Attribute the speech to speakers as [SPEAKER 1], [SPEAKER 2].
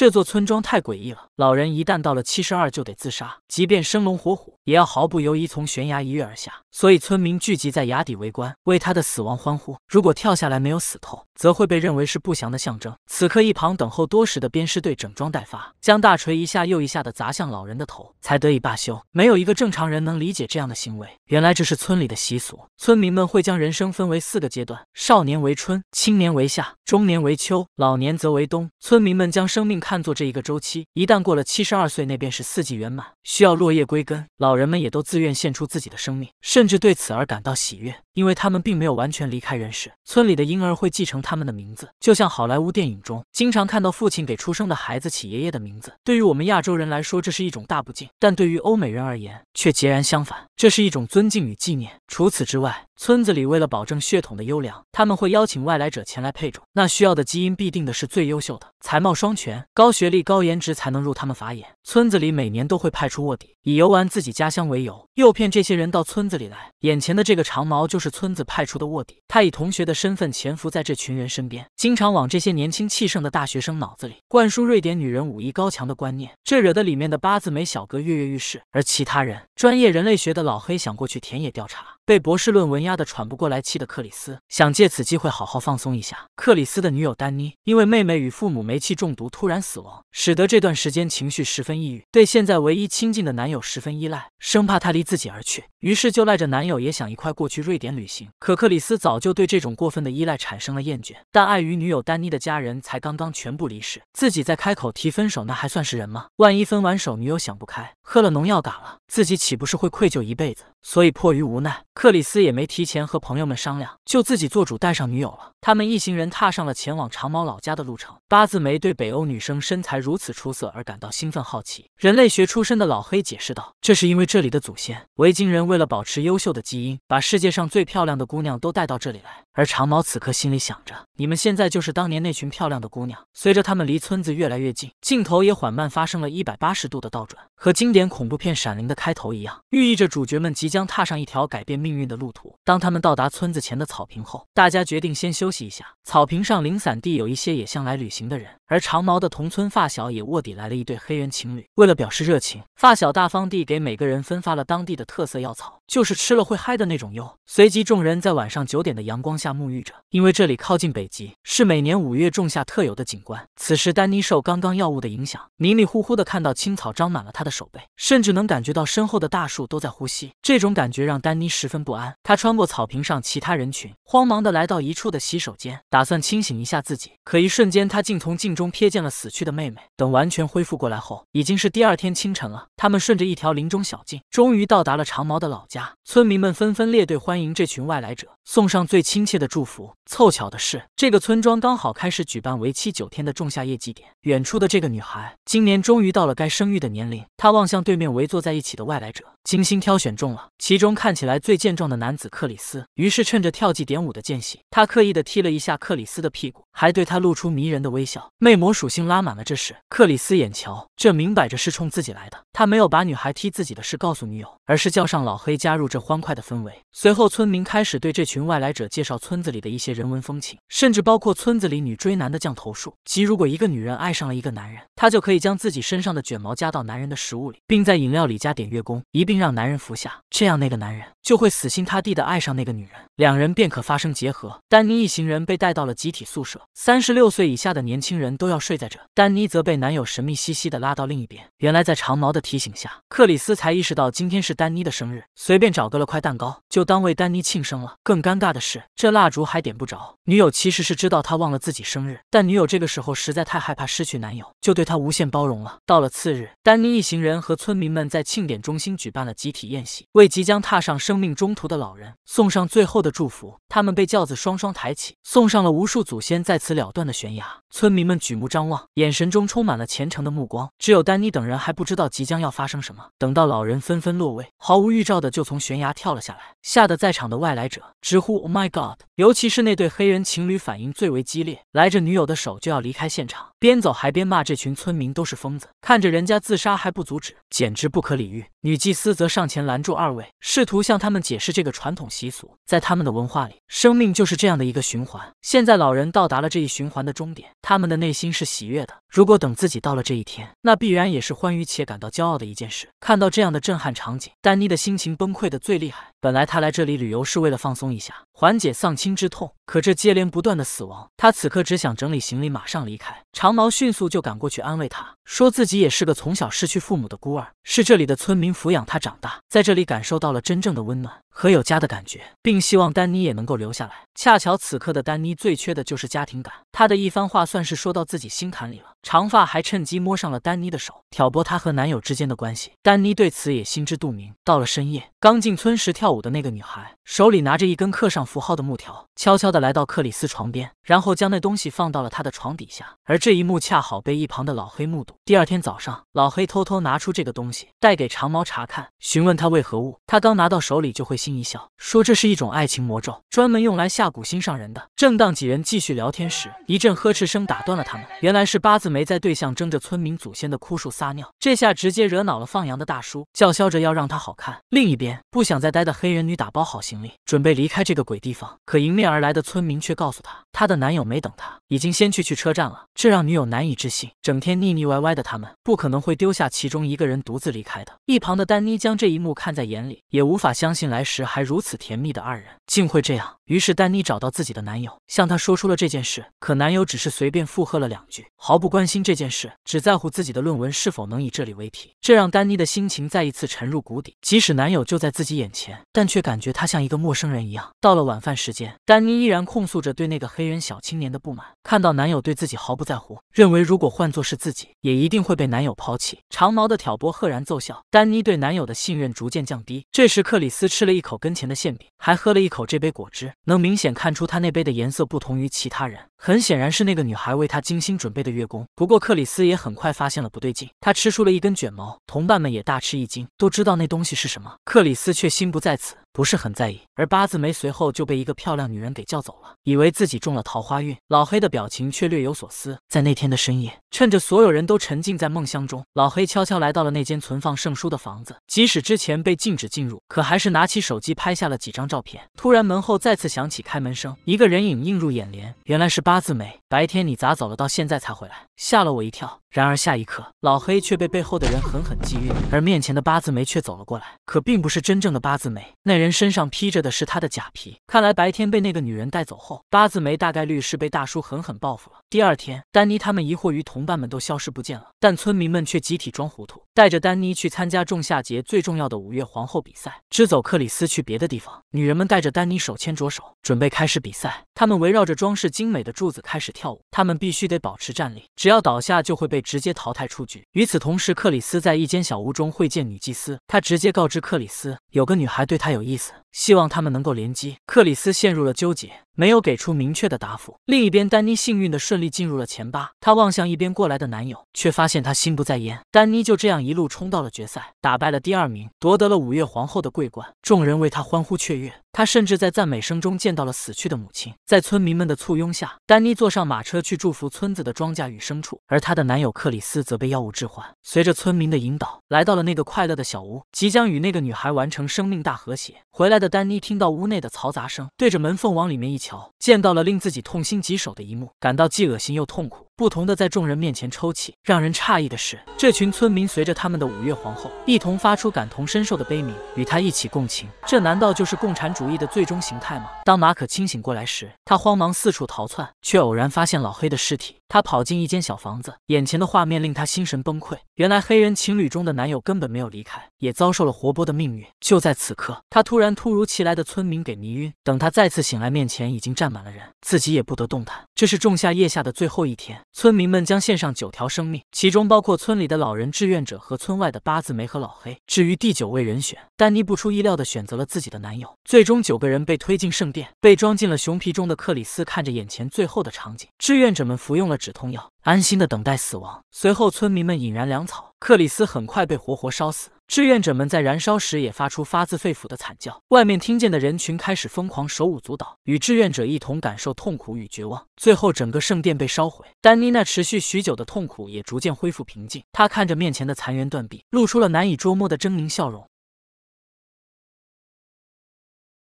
[SPEAKER 1] 这座村庄太诡异了，老人一旦到了七十二就得自杀，即便生龙活虎，也要毫不犹豫从悬崖一跃而下。所以村民聚集在崖底围观，为他的死亡欢呼。如果跳下来没有死透，则会被认为是不祥的象征。此刻，一旁等候多时的鞭尸队整装待发，将大锤一下又一下的砸向老人的头，才得以罢休。没有一个正常人能理解这样的行为。原来这是村里的习俗，村民们会将人生分为四个阶段：少年为春，青年为夏，中年为秋，老年则为冬。村民们将生命看。看作这一个周期，一旦过了七十二岁，那便是四季圆满，需要落叶归根。老人们也都自愿献出自己的生命，甚至对此而感到喜悦，因为他们并没有完全离开人世。村里的婴儿会继承他们的名字，就像好莱坞电影中经常看到父亲给出生的孩子起爷爷的名字。对于我们亚洲人来说，这是一种大不敬；但对于欧美人而言，却截然相反，这是一种尊敬与纪念。除此之外，村子里为了保证血统的优良，他们会邀请外来者前来配种，那需要的基因必定的是最优秀的，才貌双全。高学历、高颜值才能入他们法眼。村子里每年都会派出卧底，以游玩自己家乡为由，诱骗这些人到村子里来。眼前的这个长毛就是村子派出的卧底，他以同学的身份潜伏在这群人身边，经常往这些年轻气盛的大学生脑子里灌输瑞典女人武艺高强的观念，这惹得里面的八字眉小哥跃跃欲试。而其他人，专业人类学的老黑想过去田野调查，被博士论文压得喘不过来气的克里斯想借此机会好好放松一下。克里斯的女友丹妮因为妹妹与父母煤气中毒突然死亡，使得这段时间情绪十分。对现在唯一亲近的男友十分依赖，生怕他离自己而去，于是就赖着男友也想一块过去瑞典旅行。可克里斯早就对这种过分的依赖产生了厌倦，但碍于女友丹妮的家人才刚刚全部离世，自己再开口提分手，那还算是人吗？万一分完手，女友想不开。喝了农药，嘎了，自己岂不是会愧疚一辈子？所以迫于无奈，克里斯也没提前和朋友们商量，就自己做主带上女友了。他们一行人踏上了前往长毛老家的路程。八字眉对北欧女生身材如此出色而感到兴奋好奇。人类学出身的老黑解释道：“这是因为这里的祖先维京人为了保持优秀的基因，把世界上最漂亮的姑娘都带到这里来。”而长毛此刻心里想着：“你们现在就是当年那群漂亮的姑娘。”随着他们离村子越来越近，镜头也缓慢发生了一百八十度的倒转，和经典。跟恐怖片《闪灵》的开头一样，寓意着主角们即将踏上一条改变命运的路途。当他们到达村子前的草坪后，大家决定先休息一下。草坪上零散地有一些也向来旅行的人，而长毛的同村发小也卧底来了一对黑人情侣。为了表示热情，发小大方地给每个人分发了当地的特色药草。就是吃了会嗨的那种哟。随即，众人在晚上九点的阳光下沐浴着，因为这里靠近北极，是每年五月种下特有的景观。此时，丹妮受刚刚药物的影响，迷迷糊糊的看到青草长满了她的手背，甚至能感觉到身后的大树都在呼吸。这种感觉让丹妮十分不安。她穿过草坪上其他人群，慌忙的来到一处的洗手间，打算清醒一下自己。可一瞬间，她竟从镜中瞥见了死去的妹妹。等完全恢复过来后，已经是第二天清晨了。他们顺着一条林中小径，终于到达了长毛的老家。村民们纷纷列队欢迎这群外来者，送上最亲切的祝福。凑巧的是，这个村庄刚好开始举办为期九天的仲夏夜祭典。远处的这个女孩，今年终于到了该生育的年龄。她望向对面围坐在一起的外来者，精心挑选中了其中看起来最健壮的男子克里斯。于是趁着跳祭典舞的间隙，她刻意的踢了一下克里斯的屁股。还对他露出迷人的微笑，魅魔属性拉满了。这时，克里斯眼瞧，这明摆着是冲自己来的。他没有把女孩踢自己的事告诉女友，而是叫上老黑加入这欢快的氛围。随后，村民开始对这群外来者介绍村子里的一些人文风情，甚至包括村子里女追男的降头术，即如果一个女人爱上了一个男人，她就可以将自己身上的卷毛加到男人的食物里，并在饮料里加点月宫，一并让男人服下，这样那个男人就会死心塌地的爱上那个女人，两人便可发生结合。丹尼一行人被带到了集体宿舍。三十六岁以下的年轻人，都要睡在这。丹妮则被男友神秘兮兮的拉到另一边。原来，在长毛的提醒下，克里斯才意识到今天是丹妮的生日，随便找个了块蛋糕，就当为丹妮庆生了。更尴尬的是，这蜡烛还点不着。女友其实是知道他忘了自己生日，但女友这个时候实在太害怕失去男友，就对他无限包容了。到了次日，丹妮一行人和村民们在庆典中心举办了集体宴席，为即将踏上生命中途的老人送上最后的祝福。他们被轿子双双抬起，送上了无数祖先在。在此了断的悬崖。村民们举目张望，眼神中充满了虔诚的目光。只有丹妮等人还不知道即将要发生什么。等到老人纷纷落位，毫无预兆的就从悬崖跳了下来，吓得在场的外来者直呼 “Oh my god”。尤其是那对黑人情侣反应最为激烈，来着女友的手就要离开现场，边走还边骂这群村民都是疯子，看着人家自杀还不阻止，简直不可理喻。女祭司则上前拦住二位，试图向他们解释这个传统习俗，在他们的文化里，生命就是这样的一个循环。现在老人到达了这一循环的终点。他们的内心是喜悦的。如果等自己到了这一天，那必然也是欢愉且感到骄傲的一件事。看到这样的震撼场景，丹妮的心情崩溃的最厉害。本来她来这里旅游是为了放松一下，缓解丧亲之痛。可这接连不断的死亡，他此刻只想整理行李，马上离开。长毛迅速就赶过去安慰他，说自己也是个从小失去父母的孤儿，是这里的村民抚养他长大，在这里感受到了真正的温暖和有家的感觉，并希望丹妮也能够留下来。恰巧此刻的丹妮最缺的就是家庭感，他的一番话算是说到自己心坎里了。长发还趁机摸上了丹妮的手，挑拨她和男友之间的关系。丹妮对此也心知肚明。到了深夜，刚进村时跳舞的那个女孩手里拿着一根刻上符号的木条，悄悄地来到克里斯床边，然后将那东西放到了他的床底下。而这一幕恰好被一旁的老黑目睹。第二天早上，老黑偷偷拿出这个东西带给长毛查看，询问他为何物。他刚拿到手里就会心一笑，说这是一种爱情魔咒，专门用来吓蛊心上人的。正当几人继续聊天时，一阵呵斥声打断了他们。原来是八字。没在对象争着村民祖先的枯树撒尿，这下直接惹恼了放羊的大叔，叫嚣着要让他好看。另一边，不想再待的黑人女打包好行李，准备离开这个鬼地方，可迎面而来的村民却告诉她，她的男友没等她，已经先去去车站了。这让女友难以置信，整天腻腻歪歪的他们不可能会丢下其中一个人独自离开的。一旁的丹妮将这一幕看在眼里，也无法相信来时还如此甜蜜的二人竟会这样。于是丹妮找到自己的男友，向他说出了这件事，可男友只是随便附和了两句，毫不关。关心这件事，只在乎自己的论文是否能以这里为题，这让丹妮的心情再一次沉入谷底。即使男友就在自己眼前，但却感觉他像一个陌生人一样。到了晚饭时间，丹妮依然控诉着对那个黑人小青年的不满。看到男友对自己毫不在乎，认为如果换作是自己，也一定会被男友抛弃。长毛的挑拨赫然奏效，丹妮对男友的信任逐渐降低。这时，克里斯吃了一口跟前的馅饼，还喝了一口这杯果汁，能明显看出他那杯的颜色不同于其他人，很显然是那个女孩为他精心准备的月供。不过，克里斯也很快发现了不对劲，他吃出了一根卷毛，同伴们也大吃一惊，都知道那东西是什么。克里斯却心不在此，不是很在意。而八字眉随后就被一个漂亮女人给叫走了，以为自己中了桃花运。老黑的表情却略有所思。在那天的深夜。趁着所有人都沉浸在梦乡中，老黑悄悄来到了那间存放圣书的房子。即使之前被禁止进入，可还是拿起手机拍下了几张照片。突然门后再次响起开门声，一个人影映入眼帘，原来是八字眉。白天你咋走了，到现在才回来，吓了我一跳。然而下一刻，老黑却被背后的人狠狠击晕，而面前的八字眉却走了过来，可并不是真正的八字眉。那人身上披着的是他的假皮。看来白天被那个女人带走后，八字眉大概率是被大叔狠狠报复了。第二天，丹妮他们疑惑于同。同伴们都消失不见了，但村民们却集体装糊涂，带着丹妮去参加仲夏节最重要的五月皇后比赛，支走克里斯去别的地方。女人们带着丹妮手牵着手，准备开始比赛。他们围绕着装饰精美的柱子开始跳舞，他们必须得保持站立，只要倒下就会被直接淘汰出局。与此同时，克里斯在一间小屋中会见女祭司，他直接告知克里斯，有个女孩对他有意思。希望他们能够联机。克里斯陷入了纠结，没有给出明确的答复。另一边，丹妮幸运的顺利进入了前八。她望向一边过来的男友，却发现他心不在焉。丹妮就这样一路冲到了决赛，打败了第二名，夺得了五月皇后的桂冠。众人为她欢呼雀跃。他甚至在赞美声中见到了死去的母亲，在村民们的簇拥下，丹妮坐上马车去祝福村子的庄稼与牲畜，而她的男友克里斯则被药物置换，随着村民的引导，来到了那个快乐的小屋，即将与那个女孩完成生命大和谐。回来的丹妮听到屋内的嘈杂声，对着门缝往里面一瞧，见到了令自己痛心疾首的一幕，感到既恶心又痛苦。不同的，在众人面前抽泣。让人诧异的是，这群村民随着他们的五月皇后一同发出感同身受的悲鸣，与他一起共情。这难道就是共产主义的最终形态吗？当马可清醒过来时，他慌忙四处逃窜，却偶然发现老黑的尸体。他跑进一间小房子，眼前的画面令他心神崩溃。原来黑人情侣中的男友根本没有离开，也遭受了活剥的命运。就在此刻，他突然突如其来的村民给迷晕。等他再次醒来，面前已经站满了人，自己也不得动弹。这是仲夏夜下的最后一天，村民们将献上九条生命，其中包括村里的老人、志愿者和村外的八字眉和老黑。至于第九位人选，丹妮不出意料的选择了自己的男友。最终，九个人被推进圣殿，被装进了熊皮中的克里斯看着眼前最后的场景，志愿者们服用了。止痛药，安心的等待死亡。随后，村民们引燃粮草，克里斯很快被活活烧死。志愿者们在燃烧时也发出发自肺腑的惨叫。外面听见的人群开始疯狂手舞足蹈，与志愿者一同感受痛苦与绝望。最后，整个圣殿被烧毁。丹妮娜持续许久的痛苦也逐渐恢复平静。她看着面前的残垣断壁，露出了难以捉摸的狰狞笑容。